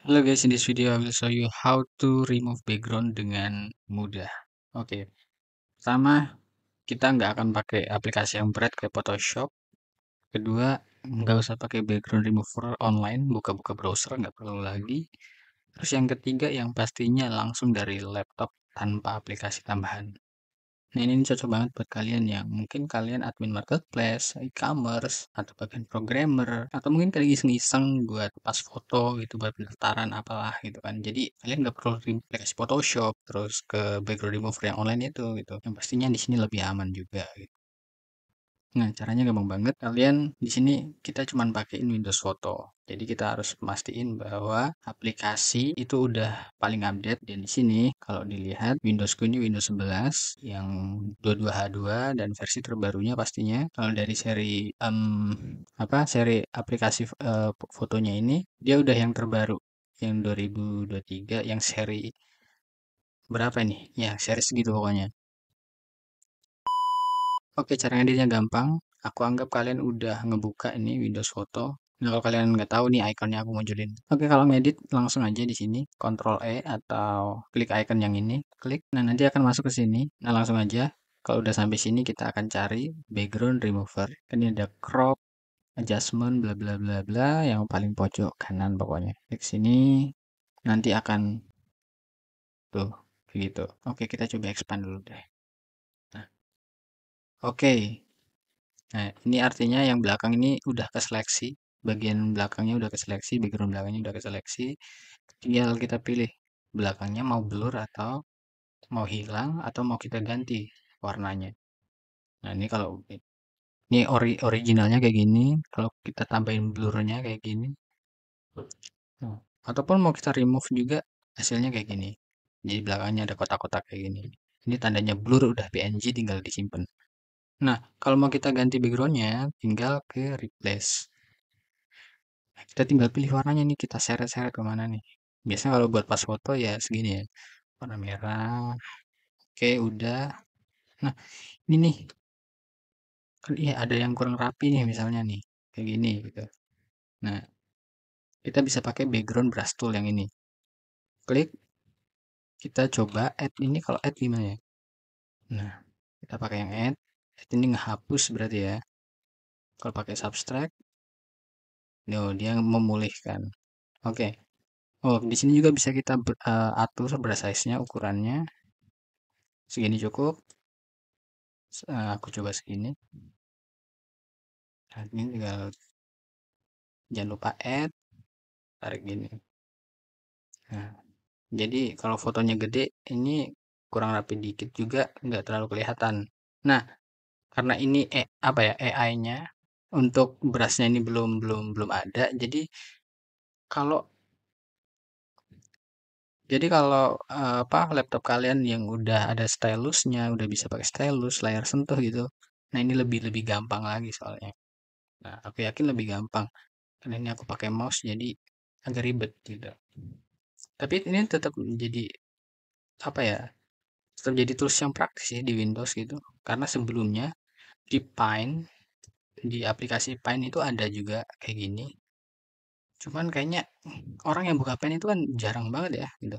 Hello guys, in this video I will show you how to remove background dengan mudah. Oke, okay. pertama kita nggak akan pakai aplikasi yang berat kayak Photoshop. Kedua, nggak usah pakai background remover online, buka-buka browser nggak perlu lagi. Terus yang ketiga yang pastinya langsung dari laptop tanpa aplikasi tambahan. Nah ini, cocok banget buat kalian yang mungkin kalian admin marketplace, e-commerce, atau bagian programmer, atau mungkin kalian iseng-iseng buat pas foto gitu, buat pendaftaran apalah gitu kan. Jadi kalian nggak perlu aplikasi Photoshop, terus ke background remover yang online itu gitu. Yang pastinya di sini lebih aman juga gitu. Nah, caranya gampang banget. Kalian di sini kita cuma pakaiin Windows Photo. Jadi kita harus pastiin bahwa aplikasi itu udah paling update dan di sini kalau dilihat Windows ini Windows 11 yang 22H2 dan versi terbarunya pastinya. Kalau dari seri um, apa seri aplikasi uh, fotonya ini dia udah yang terbaru yang 2023 yang seri berapa ini? Ya, seri segitu pokoknya. Oke, cara editnya gampang. Aku anggap kalian udah ngebuka ini Windows Photo. Nah, kalau kalian nggak tahu nih iconnya aku munculin. Oke, kalau ngedit langsung aja di sini Ctrl E atau klik icon yang ini, klik. Nah, nanti akan masuk ke sini. Nah, langsung aja kalau udah sampai sini kita akan cari background remover. Kan ini ada crop, adjustment bla bla bla bla yang paling pojok kanan pokoknya. Klik sini nanti akan tuh begitu. Oke, kita coba expand dulu deh. Oke. Nah, ini artinya yang belakang ini udah keseleksi. Bagian belakangnya udah keseleksi, background belakangnya udah keseleksi. Tinggal kita pilih belakangnya mau blur atau mau hilang atau mau kita ganti warnanya. Nah, ini kalau ini ori originalnya kayak gini, kalau kita tambahin blurnya kayak gini. Nah, ataupun mau kita remove juga hasilnya kayak gini. Jadi belakangnya ada kotak-kotak kayak gini. Ini tandanya blur udah PNG tinggal disimpan. Nah, kalau mau kita ganti backgroundnya, tinggal ke replace. Nah, kita tinggal pilih warnanya nih, kita seret-seret kemana nih. Biasanya kalau buat pas foto ya segini ya, warna merah. Oke, udah. Nah, ini nih. Kan, iya ada yang kurang rapi nih misalnya nih, kayak gini gitu. Nah, kita bisa pakai background brush tool yang ini. Klik, kita coba add ini kalau add gimana ya? Nah, kita pakai yang add ini ngehapus berarti ya kalau pakai subtract no, dia memulihkan oke okay. oh di sini juga bisa kita ber, uh, atur size nya ukurannya segini cukup uh, aku coba segini nah, ini tinggal jangan lupa add tarik gini nah jadi kalau fotonya gede ini kurang rapi dikit juga nggak terlalu kelihatan nah karena ini e, apa ya AI-nya untuk berasnya ini belum belum belum ada. Jadi kalau jadi kalau eh, apa laptop kalian yang udah ada stylusnya, udah bisa pakai stylus, layar sentuh gitu. Nah ini lebih lebih gampang lagi soalnya. Nah aku yakin lebih gampang karena ini aku pakai mouse jadi agak ribet gitu. Tapi ini tetap jadi apa ya? Tetap jadi tools yang praktis ya di Windows gitu. Karena sebelumnya di Pine di aplikasi Pine itu ada juga kayak gini cuman kayaknya orang yang buka Pine itu kan jarang banget ya gitu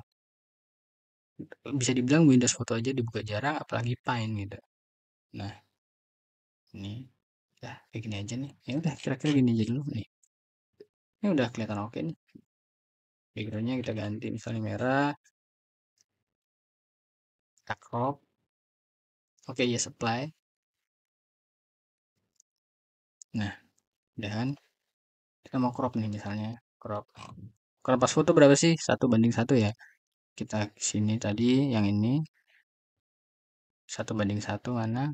bisa dibilang Windows Photo aja dibuka jarang apalagi Pine gitu nah ini ya kayak gini aja nih ya udah kira-kira gini aja dulu nih ini udah kelihatan oke nih backgroundnya kita ganti misalnya merah kita crop oke okay, ya supply. Nah, dan ya kita mau crop nih misalnya crop. Kalau pas foto berapa sih? Satu banding satu ya. Kita sini tadi yang ini satu banding satu mana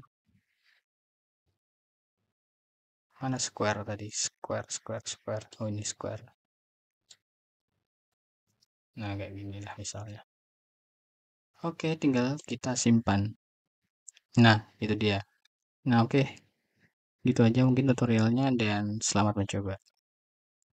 mana square tadi square square square oh ini square nah kayak gini lah misalnya oke tinggal kita simpan nah itu dia nah oke Gitu aja mungkin tutorialnya dan selamat mencoba.